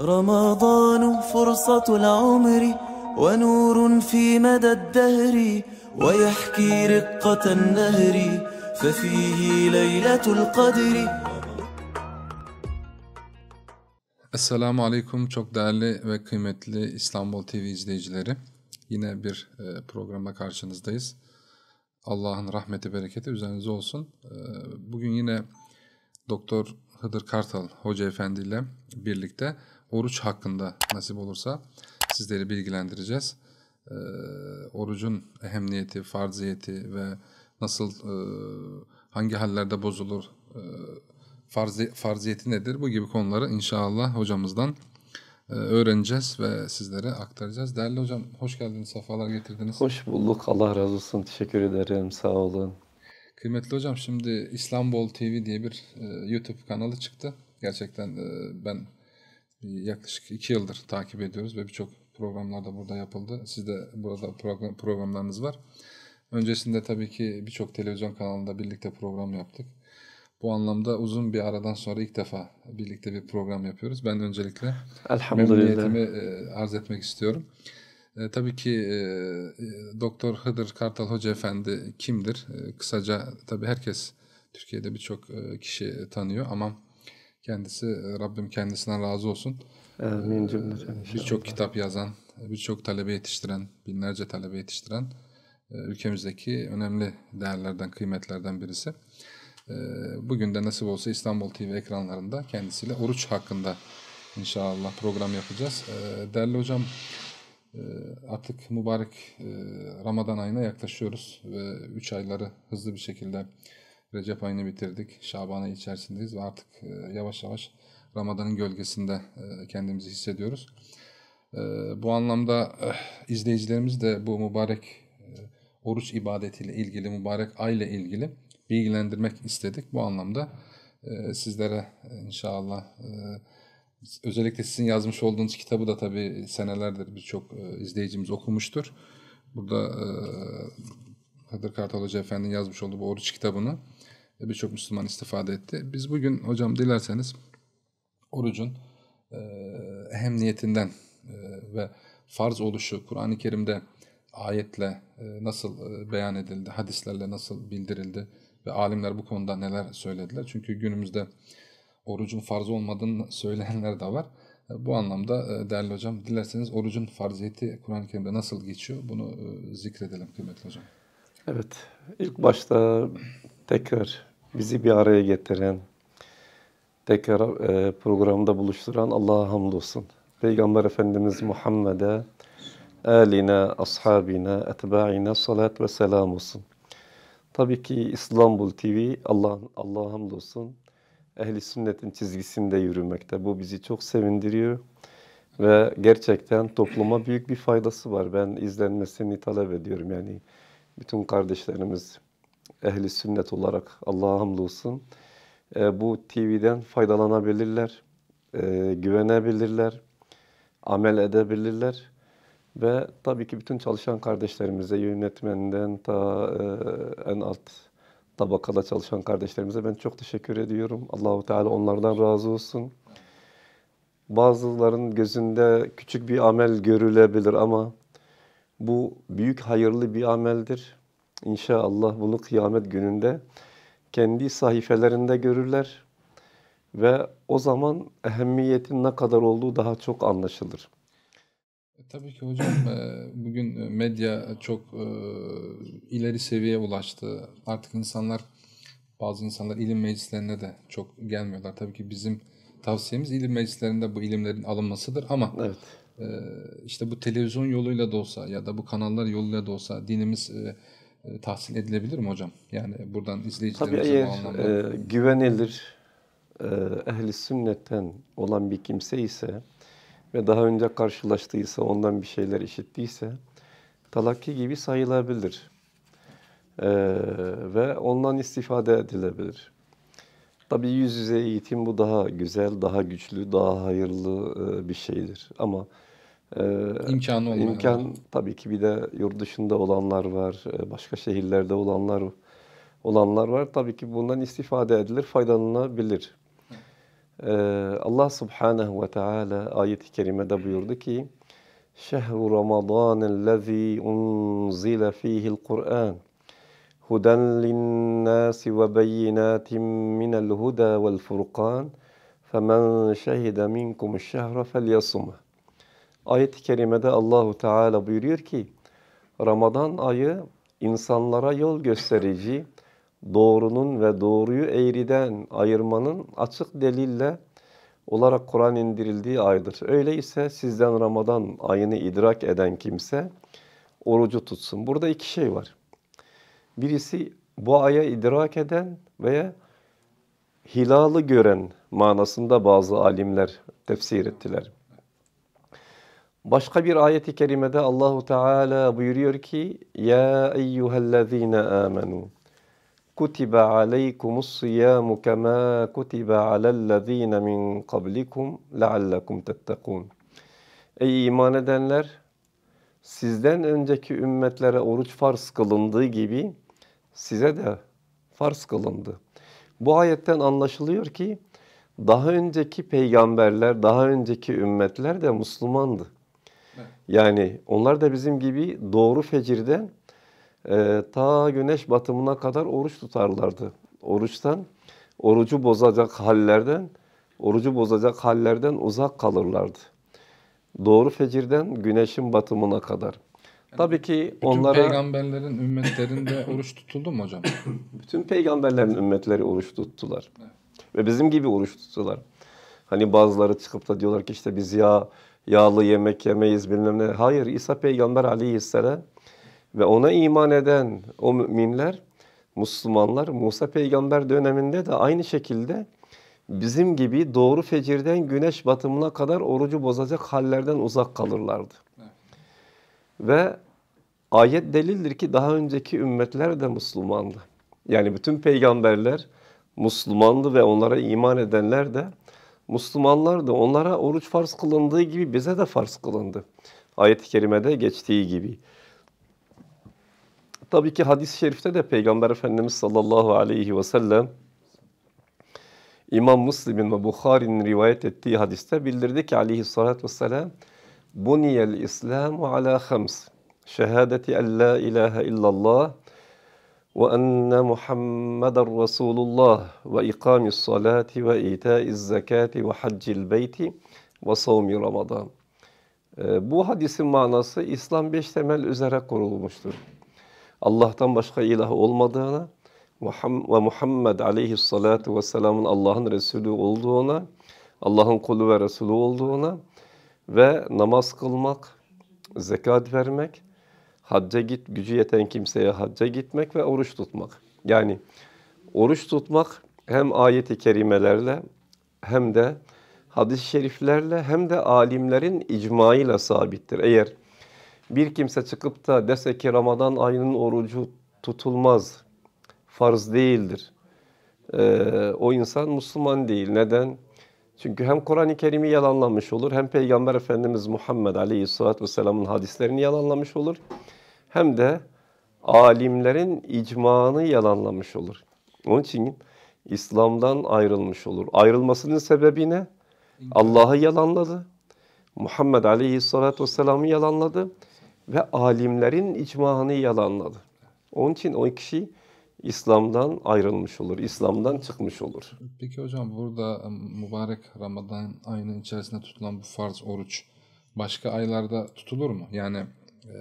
رمضان فرصة العمر ونور في مدى الدهر ويحكي رقة النهر ففيه ليلة القدر Esselamu Aleyküm çok değerli ve kıymetli İstanbul TV izleyicileri. Yine bir e, programla karşınızdayız. Allah'ın rahmeti, bereketi üzerinize olsun. E, bugün yine Doktor Hıdır Kartal Hoca Efendi ile birlikte oruç hakkında nasip olursa sizleri bilgilendireceğiz. E, orucun ehemmiyeti, farziyeti ve nasıl e, hangi hallerde bozulur, e, farzi, farziyeti nedir bu gibi konuları inşallah hocamızdan e, öğreneceğiz ve sizlere aktaracağız. Değerli hocam hoş geldiniz, sefalar getirdiniz. Hoş bulduk, Allah razı olsun. Teşekkür ederim, sağ olun. Kıymetli hocam şimdi İstanbul TV diye bir e, YouTube kanalı çıktı. Gerçekten e, ben yaklaşık iki yıldır takip ediyoruz ve birçok programlar da burada yapıldı. Siz de burada programlarınız var. Öncesinde tabii ki birçok televizyon kanalında birlikte program yaptık. Bu anlamda uzun bir aradan sonra ilk defa birlikte bir program yapıyoruz. Ben öncelikle memnuniyetimi e, arz etmek istiyorum. E, tabii ki e, e, Doktor Hıdır Kartal Hoca Efendi kimdir? E, kısaca tabii herkes Türkiye'de birçok e, kişi tanıyor ama Kendisi e, Rabbim kendisinden razı olsun. Amin e, cümleten. Birçok kitap yazan, birçok talebe yetiştiren, binlerce talebe yetiştiren e, ülkemizdeki önemli değerlerden, kıymetlerden birisi. Bugün de nasip olsa İstanbul TV ekranlarında kendisiyle oruç hakkında inşallah program yapacağız. Değerli hocam artık mübarek Ramazan ayına yaklaşıyoruz ve 3 ayları hızlı bir şekilde Recep ayını bitirdik. Şaban ayı içerisindeyiz ve artık e, yavaş yavaş Ramazan'ın gölgesinde e, kendimizi hissediyoruz. E, bu anlamda izleyicilerimiz de bu mübarek oruç ibadetiyle ilgili, mübarek ayla ilgili bilgilendirmek istedik. Bu anlamda sizlere inşallah özellikle sizin yazmış olduğunuz kitabı da tabii senelerdir birçok izleyicimiz okumuştur. Burada Kadir Kartal Hoca Efendi'nin yazmış olduğu bu oruç kitabını e, birçok Müslüman istifade etti. Biz bugün hocam dilerseniz orucun e, hem niyetinden e, ve farz oluşu Kur'an-ı Kerim'de ayetle e, nasıl e, beyan edildi, hadislerle nasıl bildirildi ve alimler bu konuda neler söylediler. Çünkü günümüzde orucun farz olmadığını söyleyenler de var. E, bu anlamda e, değerli hocam dilerseniz orucun farziyeti Kur'an-ı Kerim'de nasıl geçiyor bunu e, zikredelim kıymetli hocam. Evet, ilk başta tekrar bizi bir araya getiren, tekrar e, programda buluşturan Allah'a hamdolsun. Peygamber Efendimiz Muhammed'e, aline, ashabine, etba'ine salat ve selam olsun. Tabii ki İstanbul TV Allah Allah'a hamdolsun ehli sünnetin çizgisinde yürümekte. Bu bizi çok sevindiriyor ve gerçekten topluma büyük bir faydası var. Ben izlenmesini talep ediyorum yani bütün kardeşlerimiz ehli sünnet olarak Allah'a hamdolsun e, bu TV'den faydalanabilirler, e, güvenebilirler, amel edebilirler ve tabii ki bütün çalışan kardeşlerimize, yönetmenden ta e, en alt tabakada çalışan kardeşlerimize ben çok teşekkür ediyorum. Allahu Teala onlardan razı olsun. Bazıların gözünde küçük bir amel görülebilir ama bu büyük hayırlı bir ameldir. İnşallah bunu kıyamet gününde kendi sahifelerinde görürler ve o zaman ehemmiyetin ne kadar olduğu daha çok anlaşılır. E, tabii ki hocam e, bugün medya çok e, ileri seviyeye ulaştı. Artık insanlar bazı insanlar ilim meclislerine de çok gelmiyorlar. Tabii ki bizim tavsiyemiz ilim meclislerinde bu ilimlerin alınmasıdır ama evet. Ee, işte bu televizyon yoluyla da olsa ya da bu kanallar yoluyla da olsa dinimiz e, e, tahsil edilebilir mi hocam? Yani buradan izleyicilerimize Tabii eğer anlamda... e, güvenilir e, ehli sünnetten olan bir kimse ise ve daha önce karşılaştıysa, ondan bir şeyler işittiyse talakki gibi sayılabilir. E, ve ondan istifade edilebilir. Tabii yüz yüze eğitim bu daha güzel, daha güçlü, daha hayırlı e, bir şeydir. Ama ee, olmuyor. İmkan tabii ki bir de yurt dışında olanlar var, e, başka şehirlerde olanlar olanlar var. Tabii ki bundan istifade edilir, faydalanabilir. Ee, Allah Subhanahu ve Teala ayet-i kerimede buyurdu ki: "Şehru Ramazanellezî unzile fihi'l Kur'an huden lin-nâsi ve beyinatin minel huda vel furkan." فَمَنْ شَهِدَ مِنْكُمُ الشَّهْرَ فَلْيَصُمَهُ Ayet-i kerimede Allahu Teala buyuruyor ki Ramazan ayı insanlara yol gösterici, doğrunun ve doğruyu eğriden ayırmanın açık delille olarak Kur'an indirildiği aydır. Öyleyse sizden Ramazan ayını idrak eden kimse orucu tutsun. Burada iki şey var. Birisi bu aya idrak eden veya hilalı gören manasında bazı alimler tefsir ettiler. Başka bir ayeti kerimede Allahu Teala buyuruyor ki: "Ya eyyuhellezine amenu kutiba aleykumus siyamu kema kutiba alellezine min qablikum, leallekum tettekun." Ey iman edenler, sizden önceki ümmetlere oruç farz kılındığı gibi size de farz kılındı. Bu ayetten anlaşılıyor ki daha önceki peygamberler, daha önceki ümmetler de Müslümandı. Yani onlar da bizim gibi doğru fecirden e, ta güneş batımına kadar oruç tutarlardı. Oruçtan, orucu bozacak hallerden, orucu bozacak hallerden uzak kalırlardı. Doğru fecirden güneşin batımına kadar. Tabii ki bütün onlara... Bütün peygamberlerin ümmetlerinde oruç tutuldu mu hocam? bütün peygamberlerin ümmetleri oruç tuttular. Evet. Ve bizim gibi oruç tuttular. Hani bazıları çıkıp da diyorlar ki işte biz ya yağlı yemek yemeyiz bilmem ne. Hayır İsa peygamber aleyhisselam ve ona iman eden o müminler Müslümanlar Musa peygamber döneminde de aynı şekilde bizim gibi doğru fecirden güneş batımına kadar orucu bozacak hallerden uzak kalırlardı. Evet. Ve ayet delildir ki daha önceki ümmetler de Müslümandı. Yani bütün peygamberler Müslümandı ve onlara iman edenler de Müslümanlar da onlara oruç farz kılındığı gibi bize de farz kılındı. Ayet-i kerimede geçtiği gibi. Tabii ki hadis-i şerifte de Peygamber Efendimiz sallallahu aleyhi ve sellem İmam Müslim'in ve Bukhari'nin rivayet ettiği hadiste bildirdi ki aleyhissalatü vesselam Buniyel İslamu ala hams şehadeti en la ilahe illallah وأن محمد رسول الله وإقام الصلاة وإيتاء الزكاة وحج البيت وصوم رمضان ee, Bu hadisin manası İslam beş temel üzere kurulmuştur. Allah'tan başka ilah olmadığına ve Muhammed aleyhissalatu vesselamın Allah'ın Resulü olduğuna, Allah'ın kulu ve Resulü olduğuna ve namaz kılmak, zekat vermek, hacca git, gücü yeten kimseye hacca gitmek ve oruç tutmak. Yani oruç tutmak hem ayet-i kerimelerle hem de hadis-i şeriflerle hem de alimlerin icmaıyla sabittir. Eğer bir kimse çıkıp da dese ki Ramazan ayının orucu tutulmaz, farz değildir. Ee, o insan Müslüman değil. Neden? Çünkü hem Kur'an-ı Kerim'i yalanlamış olur hem Peygamber Efendimiz Muhammed Aleyhisselatü Vesselam'ın hadislerini yalanlamış olur. Hem de alimlerin icmanı yalanlamış olur. Onun için İslam'dan ayrılmış olur. Ayrılmasının sebebi ne? Allah'ı yalanladı. Muhammed Aleyhisselatü Vesselam'ı yalanladı. Ve alimlerin icmanı yalanladı. Onun için o kişi İslam'dan ayrılmış olur, İslam'dan çıkmış olur. Peki hocam burada ıı, mübarek Ramazan ayının içerisinde tutulan bu farz oruç başka aylarda tutulur mu? Yani e,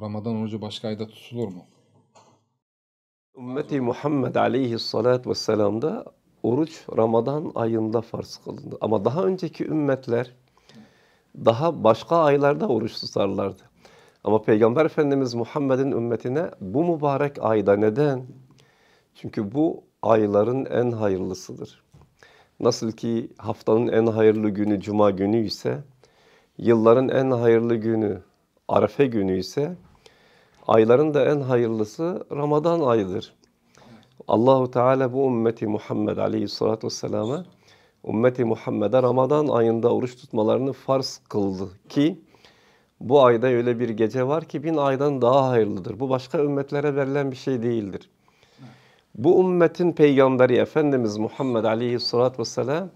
Ramazan orucu başka ayda tutulur mu? Ümmeti Muhammed aleyhissalatü vesselam'da oruç Ramazan ayında farz kılındı. Ama daha önceki ümmetler daha başka aylarda oruç tutarlardı. Ama Peygamber Efendimiz Muhammed'in ümmetine bu mübarek ayda neden? Çünkü bu ayların en hayırlısıdır. Nasıl ki haftanın en hayırlı günü cuma günü ise, yılların en hayırlı günü Arefe günü ise ayların da en hayırlısı Ramazan ayıdır. Allahu Teala bu ümmeti Muhammed Aleyhissalatu vesselam'a ümmeti Muhammed'e Ramazan ayında oruç tutmalarını farz kıldı ki bu ayda öyle bir gece var ki bin aydan daha hayırlıdır. Bu başka ümmetlere verilen bir şey değildir. Bu ümmetin peygamberi Efendimiz Muhammed Aleyhisselatü Vesselam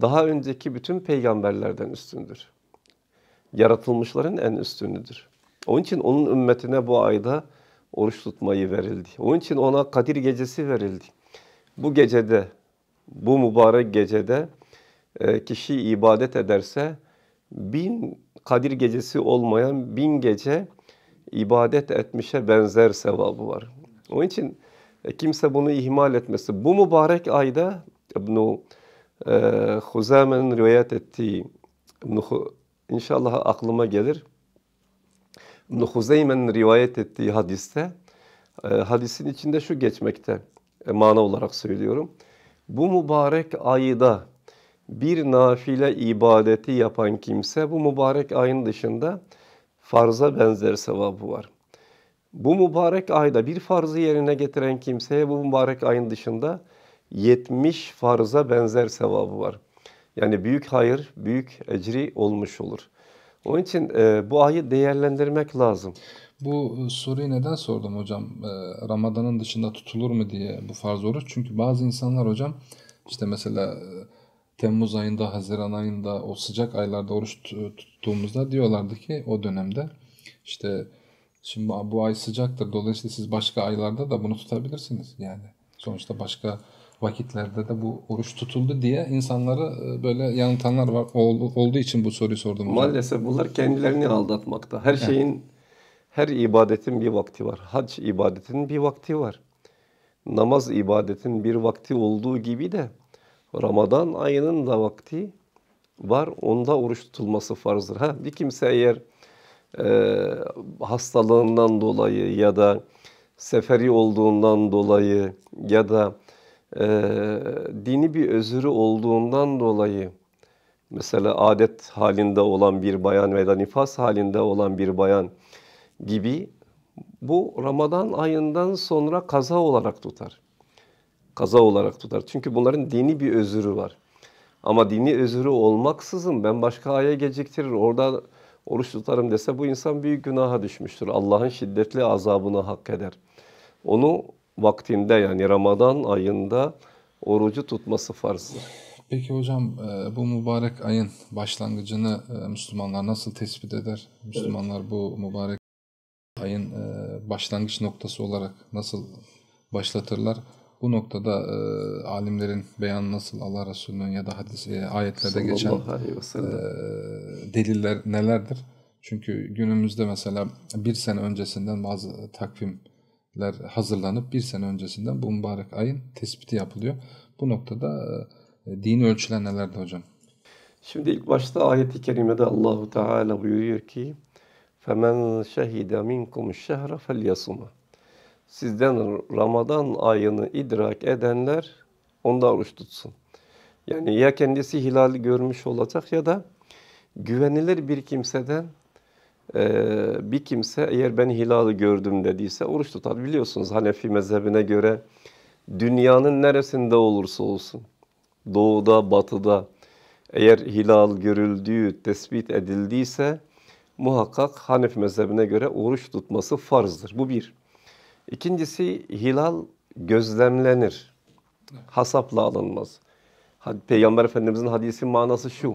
daha önceki bütün peygamberlerden üstündür. Yaratılmışların en üstünüdür. Onun için onun ümmetine bu ayda oruç tutmayı verildi. Onun için ona Kadir Gecesi verildi. Bu gecede, bu mübarek gecede e, kişi ibadet ederse bin Kadir gecesi olmayan bin gece ibadet etmişe benzer sevabı var. Onun için e, kimse bunu ihmal etmesi. Bu mübarek ayda i̇bn e, Huzame'nin rivayet ettiği inşallah aklıma gelir. İbn-i Huzeyme'nin rivayet ettiği hadiste e, hadisin içinde şu geçmekte e, mana olarak söylüyorum. Bu mübarek ayda bir nafile ibadeti yapan kimse bu mübarek ayın dışında farza benzer sevabı var. Bu mübarek ayda bir farzı yerine getiren kimseye bu mübarek ayın dışında 70 farza benzer sevabı var. Yani büyük hayır, büyük ecri olmuş olur. Onun için e, bu ayı değerlendirmek lazım. Bu e, soruyu neden sordum hocam? E, Ramazan'ın dışında tutulur mu diye bu farz oruç. Çünkü bazı insanlar hocam işte mesela e, Temmuz ayında, Haziran ayında o sıcak aylarda oruç tuttuğumuzda diyorlardı ki o dönemde işte şimdi bu ay sıcaktır dolayısıyla siz başka aylarda da bunu tutabilirsiniz yani. Sonuçta başka vakitlerde de bu oruç tutuldu diye insanları e, böyle yanıltanlar var olduğu için bu soruyu sordum. Maalesef bunlar kendilerini aldatmakta. Her şeyin her ibadetin bir vakti var. Hac ibadetinin bir vakti var. Namaz ibadetin bir vakti olduğu gibi de Ramazan ayının da vakti var. Onda oruç tutulması farzdır. Ha, bir kimse eğer e, hastalığından dolayı ya da seferi olduğundan dolayı ya da e, dini bir özürü olduğundan dolayı mesela adet halinde olan bir bayan veya nifas halinde olan bir bayan gibi bu Ramazan ayından sonra kaza olarak tutar kaza olarak tutar. Çünkü bunların dini bir özürü var. Ama dini özürü olmaksızın ben başka aya geciktirir. Orada oruç tutarım dese bu insan büyük günaha düşmüştür. Allah'ın şiddetli azabını hak eder. Onu vaktinde yani Ramazan ayında orucu tutması farz. Peki hocam e, bu mübarek ayın başlangıcını e, Müslümanlar nasıl tespit eder? Müslümanlar bu mübarek ayın e, başlangıç noktası olarak nasıl başlatırlar? Bu noktada e, alimlerin beyan nasıl Allah Resulü'nün ya da hadis e, ayetlerde geçen e, deliller nelerdir? Çünkü günümüzde mesela bir sene öncesinden bazı takvimler hazırlanıp bir sene öncesinden bu mübarek ayın tespiti yapılıyor. Bu noktada e, e dini ölçüler nelerdi hocam? Şimdi ilk başta ayet-i kerimede Allahu Teala buyuruyor ki: "Femen şehide minkum şehre felyasuma." sizden Ramazan ayını idrak edenler onda oruç tutsun. Yani ya kendisi hilali görmüş olacak ya da güvenilir bir kimseden e, bir kimse eğer ben hilali gördüm dediyse oruç tutar. Biliyorsunuz Hanefi mezhebine göre dünyanın neresinde olursa olsun doğuda batıda eğer hilal görüldüğü tespit edildiyse muhakkak Hanefi mezhebine göre oruç tutması farzdır. Bu bir. İkincisi hilal gözlemlenir. Hasapla alınmaz. Peygamber Efendimizin hadisi manası şu.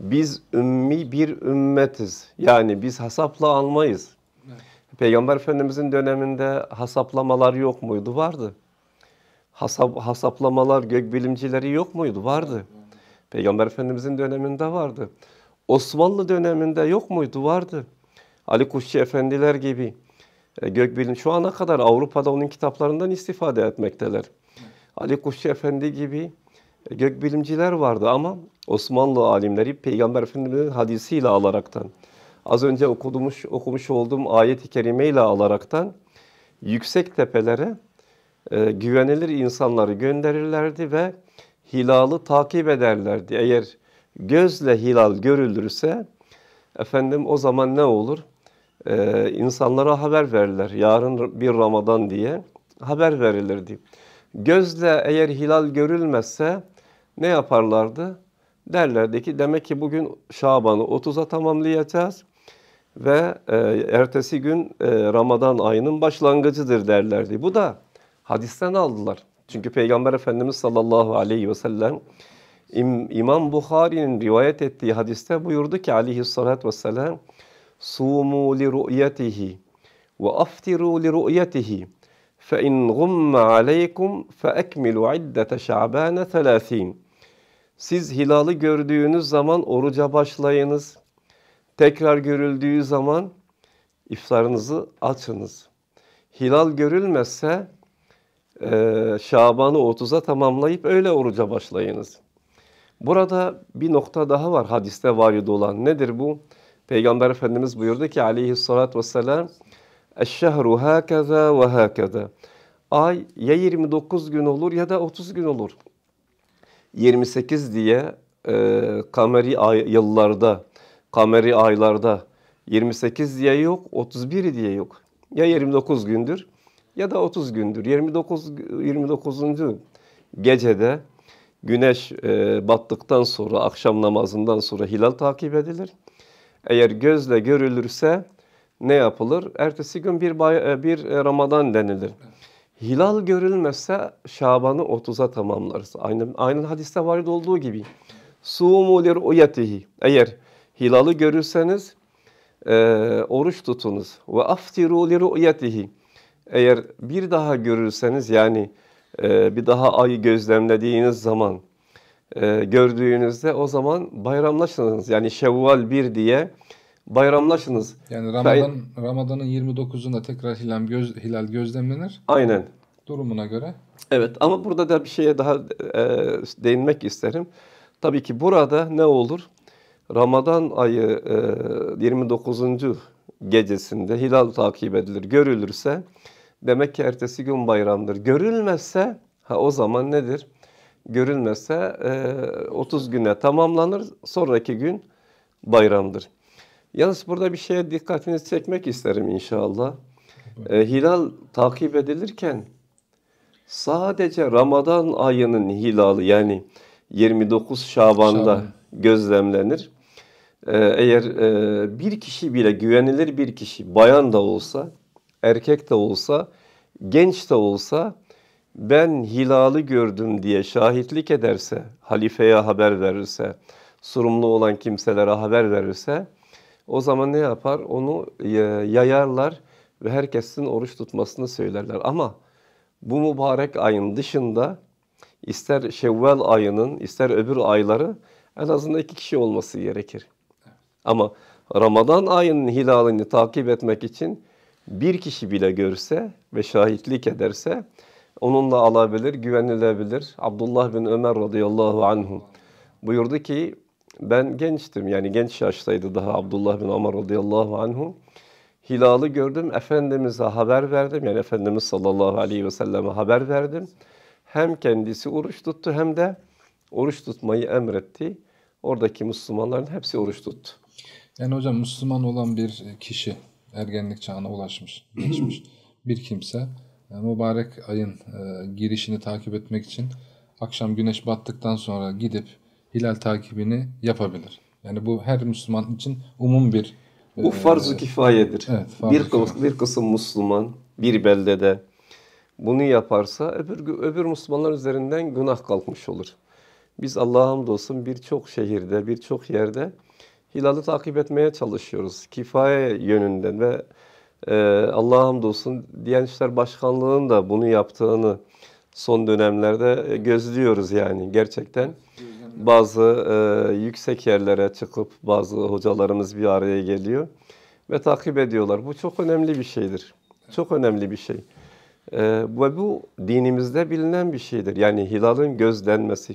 Biz ümmi bir ümmetiz. Yani biz hasapla almayız. Peygamber Efendimizin döneminde hasaplamalar yok muydu? Vardı. Hasap, hasaplamalar, gök bilimcileri yok muydu? Vardı. Peygamber Efendimizin döneminde vardı. Osmanlı döneminde yok muydu? Vardı. Ali Kuşçu Efendiler gibi e, gökbilim şu ana kadar Avrupa'da onun kitaplarından istifade etmekteler. Ali Kuşçu Efendi gibi e, gökbilimciler vardı ama Osmanlı alimleri Peygamber Efendimiz'in hadisiyle alaraktan az önce okumuş, okumuş olduğum ayet-i kerime ile alaraktan yüksek tepelere e, güvenilir insanları gönderirlerdi ve hilalı takip ederlerdi. Eğer gözle hilal görülürse efendim o zaman ne olur? e, insanlara haber verirler. Yarın bir Ramazan diye haber verilirdi. Gözle eğer hilal görülmezse ne yaparlardı? Derlerdi ki demek ki bugün Şaban'ı 30'a tamamlayacağız ve e, ertesi gün e, Ramazan ayının başlangıcıdır derlerdi. Bu da hadisten aldılar. Çünkü Peygamber Efendimiz sallallahu aleyhi ve sellem İmam Bukhari'nin rivayet ettiği hadiste buyurdu ki aleyhissalatü vesselam صوموا لرؤيته ru'yatihi ve aftiru غم عليكم fe in gumme aleykum 30. Siz hilalı gördüğünüz zaman oruca başlayınız. Tekrar görüldüğü zaman iftarınızı açınız. Hilal görülmezse e, Şaban'ı 30'a tamamlayıp öyle oruca başlayınız. Burada bir nokta daha var hadiste varid olan. Nedir bu? Peygamber Efendimiz buyurdu ki aleyhissalatü vesselam Eşşehru hâkeza ve hâkeza. Ay ya 29 gün olur ya da 30 gün olur. 28 diye e, kameri ay, yıllarda, kameri aylarda 28 diye yok, 31 diye yok. Ya 29 gündür ya da 30 gündür. 29 29. gecede güneş e, battıktan sonra akşam namazından sonra hilal takip edilir eğer gözle görülürse ne yapılır? Ertesi gün bir, bay, e, bir e, Ramazan denilir. Hilal görülmezse Şaban'ı 30'a tamamlarız. Aynı, aynı hadiste varid olduğu gibi. Sumu lir'uyetihi. Eğer hilalı görürseniz e, oruç tutunuz. Ve aftiru lir'uyetihi. Eğer bir daha görürseniz yani e, bir daha ayı gözlemlediğiniz zaman e, gördüğünüzde o zaman bayramlaşınız. Yani Şevval 1 diye bayramlaşınız. Yani Ramazan ben, Ramazan'ın 29'unda tekrar hilal, göz, hilal gözlemlenir. Aynen. Durumuna göre. Evet ama burada da bir şeye daha e, değinmek isterim. Tabii ki burada ne olur? Ramazan ayı e, 29. gecesinde hilal takip edilir, görülürse demek ki ertesi gün bayramdır. Görülmezse ha o zaman nedir? görülmese 30 e, güne tamamlanır. Sonraki gün bayramdır. Yalnız burada bir şeye dikkatinizi çekmek isterim inşallah. E, hilal takip edilirken sadece Ramazan ayının hilali yani 29 Şaban'da Şaban. gözlemlenir. E, eğer bir kişi bile güvenilir bir kişi bayan da olsa erkek de olsa genç de olsa ben hilali gördüm diye şahitlik ederse, halifeye haber verirse, sorumlu olan kimselere haber verirse o zaman ne yapar? Onu e, yayarlar ve herkesin oruç tutmasını söylerler. Ama bu mübarek ayın dışında ister Şevval ayının ister öbür ayları en azından iki kişi olması gerekir. Ama Ramazan ayının hilalini takip etmek için bir kişi bile görse ve şahitlik ederse onunla alabilir, güvenilebilir. Abdullah bin Ömer radıyallahu anhum buyurdu ki ben gençtim yani genç yaştaydı daha Abdullah bin Ömer radıyallahu anhum. hilali gördüm, Efendimiz'e haber verdim. Yani Efendimiz sallallahu aleyhi ve selleme haber verdim. Hem kendisi oruç tuttu hem de oruç tutmayı emretti. Oradaki Müslümanların hepsi oruç tuttu. Yani hocam Müslüman olan bir kişi ergenlik çağına ulaşmış, geçmiş bir kimse e, mübarek ayın e, girişini takip etmek için akşam güneş battıktan sonra gidip hilal takibini yapabilir. Yani bu her Müslüman için umum bir e, bu farz-ı kifayedir. Evet, farz bir, kıs- bir kısım Müslüman bir beldede bunu yaparsa öbür öbür Müslümanlar üzerinden günah kalkmış olur. Biz Allah'a hamdolsun birçok şehirde, birçok yerde hilali takip etmeye çalışıyoruz. Kifaye yönünden ve e, Allah'a hamdolsun Diyanet İşler Başkanlığı'nın da bunu yaptığını son dönemlerde e, gözlüyoruz yani gerçekten. Bazı e, yüksek yerlere çıkıp bazı hocalarımız bir araya geliyor ve takip ediyorlar. Bu çok önemli bir şeydir. Çok önemli bir şey. E, ve bu dinimizde bilinen bir şeydir. Yani hilalın gözlenmesi.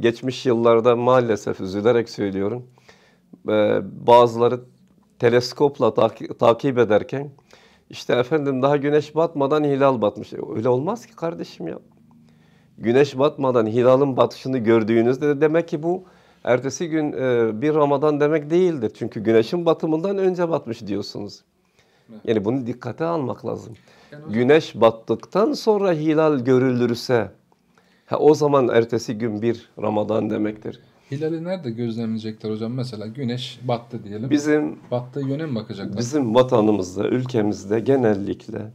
Geçmiş yıllarda maalesef üzülerek söylüyorum. E, bazıları teleskopla takip, ederken işte efendim daha güneş batmadan hilal batmış. E, öyle olmaz ki kardeşim ya. Güneş batmadan hilalın batışını gördüğünüzde demek ki bu ertesi gün e, bir Ramazan demek değildir. Çünkü güneşin batımından önce batmış diyorsunuz. Yani bunu dikkate almak lazım. Güneş battıktan sonra hilal görülürse ha, o zaman ertesi gün bir Ramazan demektir. Hilali nerede gözlemleyecekler hocam? Mesela güneş battı diyelim. Bizim battı yöne mi bakacaklar? Bizim vatanımızda, ülkemizde genellikle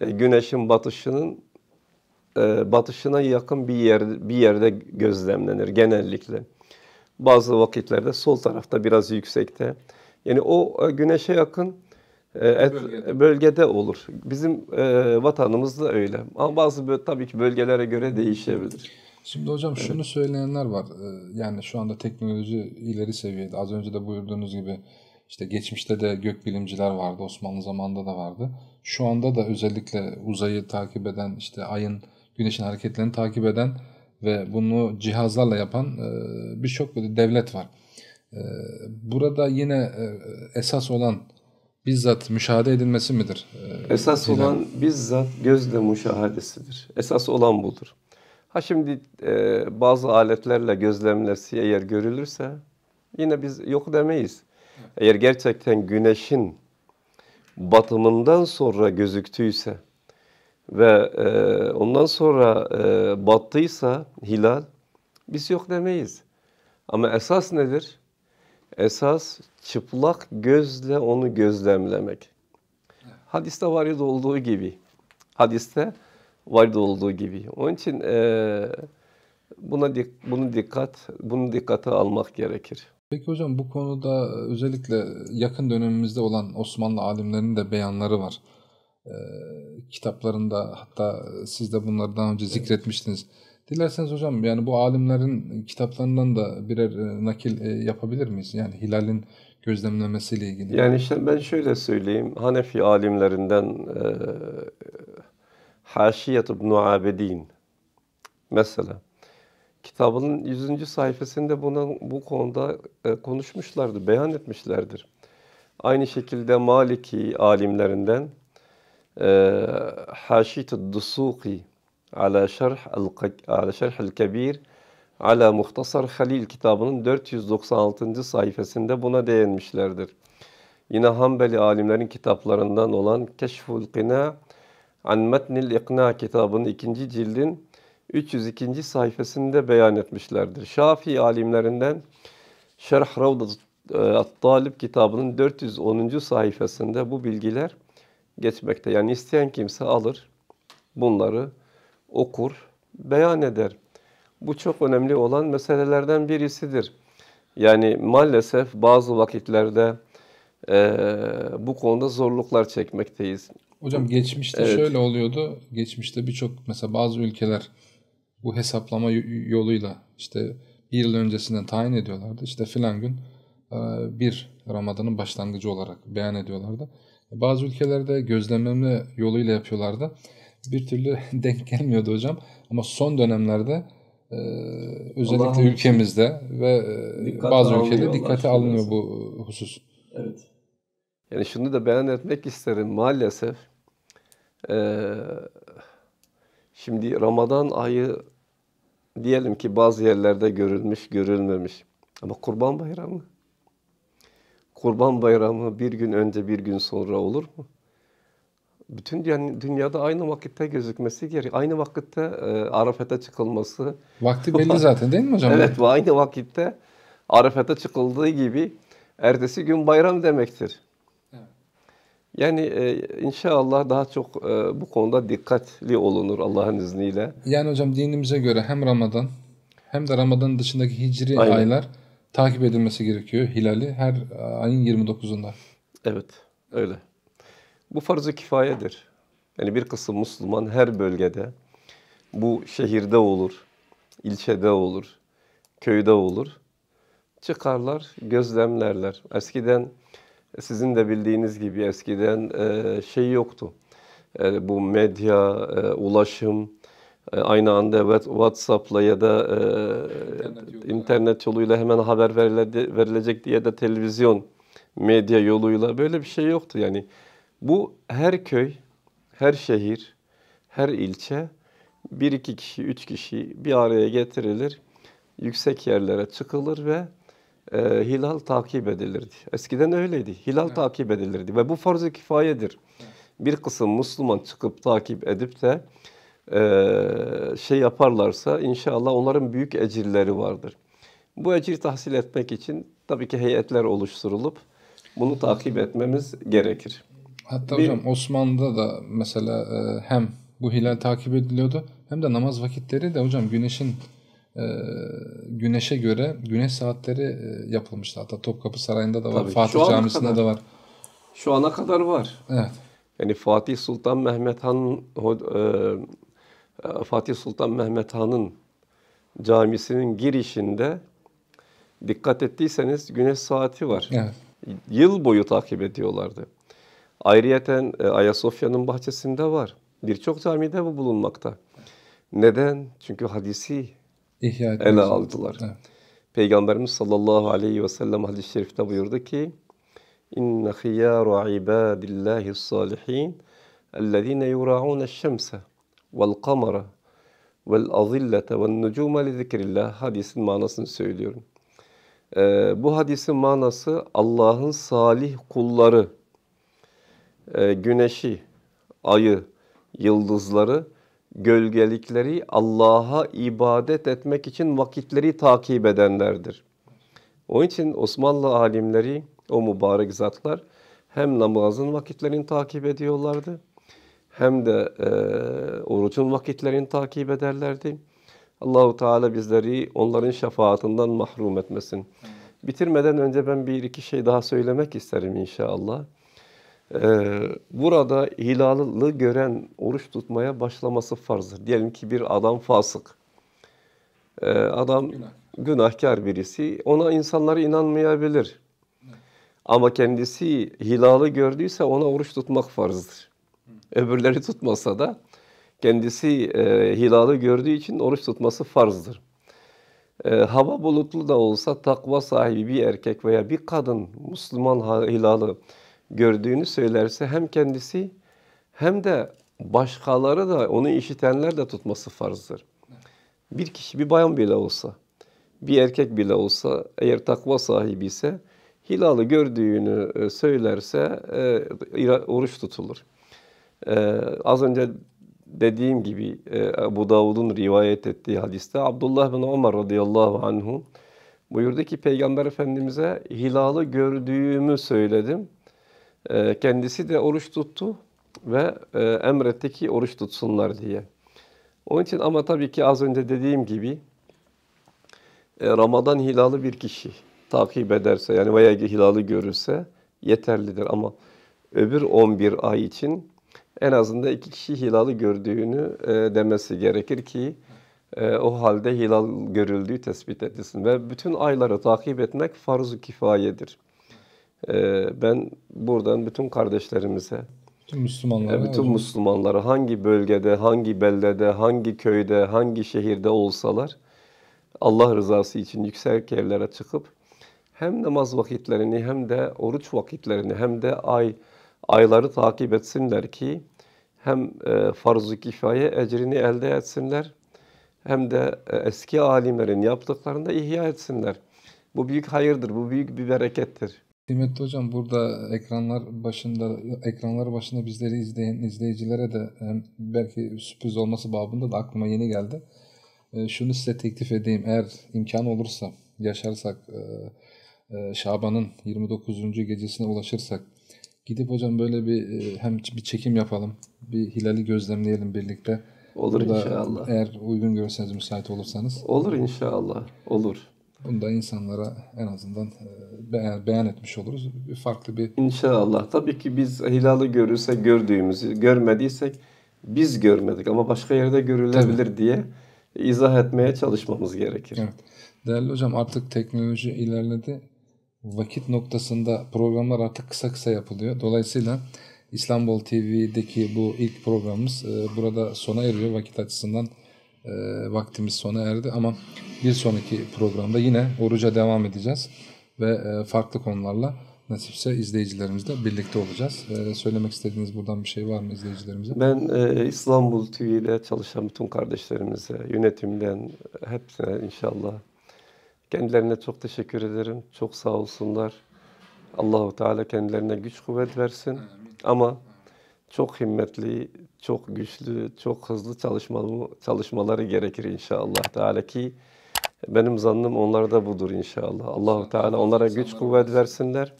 e, güneşin batışının e, batışına yakın bir yer bir yerde gözlemlenir genellikle. Bazı vakitlerde sol tarafta biraz yüksekte. Yani o e, güneşe yakın et, bölgede. bölgede olur. Bizim vatanımızda öyle. Ama bazı tabii ki bölgelere göre değişebilir. Şimdi hocam evet. şunu söyleyenler var. E, yani şu anda teknoloji ileri seviyede. Az önce de buyurduğunuz gibi işte geçmişte de gökbilimciler vardı. Osmanlı zamanında da vardı. Şu anda da özellikle uzayı takip eden, işte ayın, güneşin hareketlerini takip eden ve bunu cihazlarla yapan e, birçok devlet var. E, burada yine esas olan bizzat müşahede edilmesi midir? Esas olan bizzat gözle müşahadesidir. Esas olan budur. Ha şimdi e, bazı aletlerle gözlemlesi eğer görülürse yine biz yok demeyiz. Eğer gerçekten güneşin batımından sonra gözüktüyse ve e, ondan sonra e, battıysa hilal biz yok demeyiz. Ama esas nedir? Esas çıplak gözle onu gözlemlemek. Hadiste var olduğu gibi. Hadiste vardı olduğu gibi. Onun için e, buna dik, bunu dikkat bunu dikkate almak gerekir. Peki hocam bu konuda e, özellikle yakın dönemimizde olan Osmanlı alimlerinin de beyanları var. E, kitaplarında hatta siz de bunları daha önce zikretmiştiniz. Dilerseniz hocam yani bu alimlerin kitaplarından da birer e, nakil e, yapabilir miyiz? Yani hilalin gözlemlemesiyle ilgili. Yani işte ben şöyle söyleyeyim. Hanefi alimlerinden e, Haşiyet ibn Abedin mesela. Kitabının 100. sayfasında buna, bu konuda e, konuşmuşlardır, beyan etmişlerdir. Aynı şekilde Maliki alimlerinden e, haşit Dusuki ala şerh ala şerh el kebir ala muhtasar halil kitabının 496. sayfasında buna değinmişlerdir. Yine Hanbeli alimlerin kitaplarından olan Keşful Qina An Metnil İkna kitabının ikinci cildin 302. sayfasında beyan etmişlerdir. Şafii alimlerinden Şerh Ravdat Talib kitabının 410. sayfasında bu bilgiler geçmekte. Yani isteyen kimse alır, bunları okur, beyan eder. Bu çok önemli olan meselelerden birisidir. Yani maalesef bazı vakitlerde e, bu konuda zorluklar çekmekteyiz. Hocam geçmişte evet. şöyle oluyordu. Geçmişte birçok mesela bazı ülkeler bu hesaplama yoluyla işte bir yıl öncesinden tayin ediyorlardı. İşte filan gün bir Ramazan'ın başlangıcı olarak beyan ediyorlardı. Bazı ülkelerde gözlemleme yoluyla yapıyorlardı. Bir türlü denk gelmiyordu hocam. Ama son dönemlerde özellikle Allah ülkemizde ve Dikkat bazı ülkede dikkate alınıyor bu husus. Evet. Yani şunu da beyan etmek isterim maalesef ee, şimdi Ramazan ayı diyelim ki bazı yerlerde görülmüş, görülmemiş. Ama Kurban Bayramı? Kurban Bayramı bir gün önce bir gün sonra olur mu? Bütün yani dünyada aynı vakitte gözükmesi gerek. Aynı vakitte e, Arafat'a çıkılması. Vakti belli zaten değil mi hocam? evet aynı vakitte Arafat'a çıkıldığı gibi ertesi gün bayram demektir. Yani e, inşallah daha çok e, bu konuda dikkatli olunur Allah'ın izniyle. Yani hocam dinimize göre hem Ramazan hem de Ramazan dışındaki hicri Aynen. aylar takip edilmesi gerekiyor hilali her e, ayın 29'unda. Evet öyle. Bu farz-ı kifayedir. Yani bir kısım Müslüman her bölgede bu şehirde olur, ilçede olur, köyde olur. Çıkarlar, gözlemlerler. Eskiden sizin de bildiğiniz gibi eskiden e, şey yoktu. E, bu medya, e, ulaşım, aynı anda evet WhatsApp'la ya da internet, yoluyla. hemen haber verilecek diye de televizyon, medya yoluyla böyle bir şey yoktu. Yani bu her köy, her şehir, her ilçe bir iki kişi, üç kişi bir araya getirilir. Yüksek yerlere çıkılır ve e, hilal takip edilirdi. Eskiden öyleydi. Hilal evet. takip edilirdi ve bu farz-ı kifayedir. Evet. Bir kısım Müslüman çıkıp takip edip de e, şey yaparlarsa inşallah onların büyük ecirleri vardır. Bu ecir tahsil etmek için tabii ki heyetler oluşturulup bunu takip etmemiz gerekir. Hatta bir, hocam Osmanlı'da da mesela e, hem bu hilal takip ediliyordu hem de namaz vakitleri de hocam güneşin ee, güneşe göre güneş saatleri e, yapılmıştı. Hatta Topkapı Sarayı'nda da var, Tabii. Fatih Camisi'nde de var. Şu ana kadar var. Evet. Yani Fatih Sultan Mehmet Han e, e, Fatih Sultan Mehmet Han'ın camisinin girişinde dikkat ettiyseniz güneş saati var. Evet. Yıl boyu takip ediyorlardı. Ayrıyeten Ayasofya'nın bahçesinde var. Birçok camide bu bulunmakta. Neden? Çünkü hadisi İhya ele aldılar. Evet. Peygamberimiz sallallahu aleyhi ve sellem hadis-i şerifte buyurdu ki İnne hiyâru ibâdillâhi sâlihîn ellezîne yurâûne şemse vel kamara vel azillete vel nucûme hadisin manasını söylüyorum. Ee, bu hadisin manası Allah'ın salih kulları, e, güneşi, ayı, yıldızları gölgelikleri Allah'a ibadet etmek için vakitleri takip edenlerdir. Onun için Osmanlı alimleri, o mübarek zatlar hem namazın vakitlerini takip ediyorlardı hem de e, orucun vakitlerini takip ederlerdi. Allahu Teala bizleri onların şefaatinden mahrum etmesin. Bitirmeden önce ben bir iki şey daha söylemek isterim inşallah. Ee, burada hilalı gören oruç tutmaya başlaması farzdır. Diyelim ki bir adam fasık. Ee, adam Günah. günahkar birisi. Ona insanlar inanmayabilir. Ama kendisi hilalı gördüyse ona oruç tutmak farzdır. Öbürleri tutmasa da kendisi e, hilalı gördüğü için oruç tutması farzdır. E, hava bulutlu da olsa takva sahibi bir erkek veya bir kadın Müslüman hilalı gördüğünü söylerse hem kendisi hem de başkaları da onu işitenler de tutması farzdır. Bir kişi bir bayan bile olsa, bir erkek bile olsa eğer takva sahibi ise hilalı gördüğünü e, söylerse e, oruç tutulur. E, az önce dediğim gibi Ebu Davud'un rivayet ettiği hadiste Abdullah bin Ömer radıyallahu anhu buyurdu ki Peygamber Efendimiz'e hilalı gördüğümü söyledim. E, kendisi de oruç tuttu ve e, emretti ki oruç tutsunlar diye. Onun için ama tabii ki az önce dediğim gibi e, Ramazan hilalı bir kişi takip ederse yani veya hilalı görürse yeterlidir ama öbür 11 ay için en azından iki kişi hilalı gördüğünü e, demesi gerekir ki o halde hilal görüldüğü tespit edilsin ve bütün ayları takip etmek farz-ı kifayedir. Ee, ben buradan bütün kardeşlerimize, bütün Müslümanlara, e, bütün hocam. Müslümanlara hangi bölgede, hangi beldede, hangi köyde, hangi şehirde olsalar Allah rızası için yüksek evlere çıkıp hem namaz vakitlerini hem de oruç vakitlerini hem de ay ayları takip etsinler ki hem e, farz-ı kifaye ecrini elde etsinler hem de e, eski alimlerin yaptıklarını da ihya etsinler. Bu büyük hayırdır, bu büyük bir berekettir. Kıymetli hocam burada ekranlar başında ekranlar başında bizleri izleyen izleyicilere de hem belki sürpriz olması babında da aklıma yeni geldi. E, şunu size teklif edeyim eğer imkan olursa yaşarsak e, e, Şaban'ın 29. gecesine ulaşırsak gidip hocam böyle bir e, hem bir çekim yapalım bir hilali gözlemleyelim birlikte. Olur Burada inşallah. Eğer uygun görürseniz müsait olursanız. Olur inşallah. Olur. Bunu da insanlara en azından e, beyan, beyan etmiş oluruz. Bir farklı bir... İnşallah. Tabii ki biz hilali görürse gördüğümüzü, görmediysek biz görmedik ama başka yerde görülebilir Tabii. diye izah etmeye çalışmamız gerekir. Evet. Değerli hocam artık teknoloji ilerledi. Vakit noktasında programlar artık kısa kısa yapılıyor. Dolayısıyla İstanbul TV'deki bu ilk programımız e, burada sona eriyor vakit açısından. Ee, vaktimiz sona erdi ama bir sonraki programda yine oruca devam edeceğiz ve e, farklı konularla nasipse izleyicilerimizle birlikte olacağız. Ee, söylemek istediğiniz buradan bir şey var mı izleyicilerimize? Ben e, İstanbul TV'de çalışan bütün kardeşlerimize, yönetimden hepsine inşallah kendilerine çok teşekkür ederim. Çok sağ olsunlar. Allahu Teala kendilerine güç kuvvet versin. Ama çok himmetli çok güçlü, çok hızlı çalışmalı, çalışmaları gerekir inşallah. Teala ki benim zannım onlar da budur inşallah. Allahu Teala onlara güç kuvvet versinler.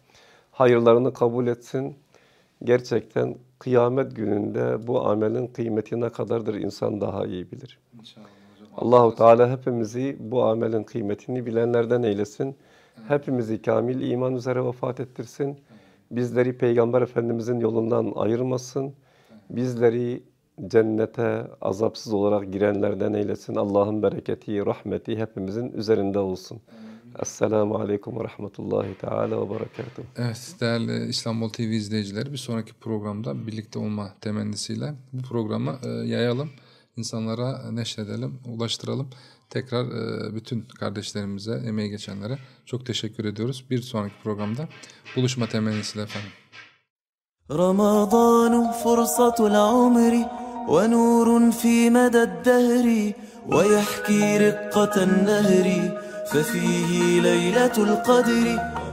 Hayırlarını kabul etsin. Gerçekten kıyamet gününde bu amelin kıymeti ne kadardır insan daha iyi bilir. İnşallah. Allahu Teala hepimizi bu amelin kıymetini bilenlerden eylesin. Hepimizi kamil iman üzere vefat ettirsin. Bizleri Peygamber Efendimizin yolundan ayırmasın. Bizleri cennete azapsız olarak girenlerden eylesin. Allah'ın bereketi, rahmeti hepimizin üzerinde olsun. Esselamu Aleyküm ve Rahmetullahi Teala ve Berekatuhu. Evet değerli İstanbul TV izleyicileri bir sonraki programda birlikte olma temennisiyle bu programı e, yayalım. insanlara neşredelim, ulaştıralım. Tekrar e, bütün kardeşlerimize, emeği geçenlere çok teşekkür ediyoruz. Bir sonraki programda buluşma temennisiyle efendim. رمضان فرصة العمر ونور في مدى الدهر ويحكي رقة النهر ففيه ليلة القدر